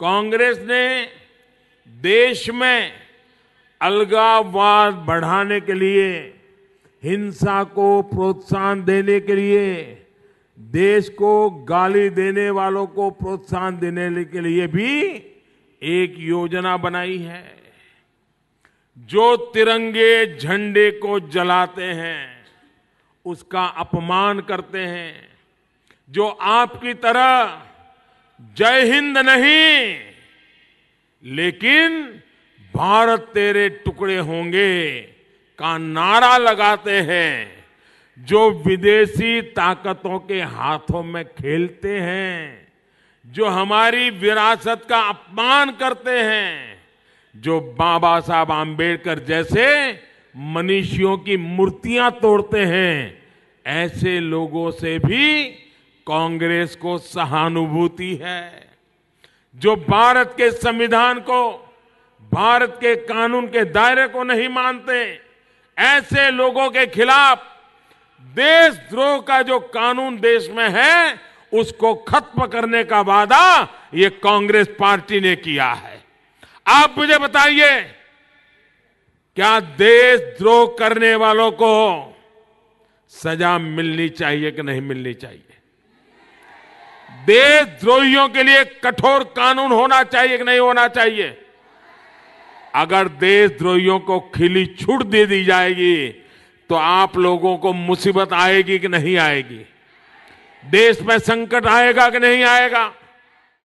कांग्रेस ने देश में अलगाववाद बढ़ाने के लिए हिंसा को प्रोत्साहन देने के लिए देश को गाली देने वालों को प्रोत्साहन देने के लिए भी एक योजना बनाई है जो तिरंगे झंडे को जलाते हैं उसका अपमान करते हैं जो आपकी तरह जय हिंद नहीं लेकिन भारत तेरे टुकड़े होंगे का नारा लगाते हैं जो विदेशी ताकतों के हाथों में खेलते हैं जो हमारी विरासत का अपमान करते हैं जो बाबा साहब आम्बेडकर जैसे मनीषियों की मूर्तियां तोड़ते हैं ऐसे लोगों से भी कांग्रेस को सहानुभूति है जो भारत के संविधान को भारत के कानून के दायरे को नहीं मानते ऐसे लोगों के खिलाफ देशद्रोह का जो कानून देश में है उसको खत्म करने का वादा ये कांग्रेस पार्टी ने किया है आप मुझे बताइए क्या देशद्रोह करने वालों को सजा मिलनी चाहिए कि नहीं मिलनी चाहिए देशद्रोहियों के लिए कठोर कानून होना चाहिए कि नहीं होना चाहिए अगर देशद्रोहियों को खिली छूट दे दी जाएगी तो आप लोगों को मुसीबत आएगी कि नहीं आएगी देश में संकट आएगा कि नहीं आएगा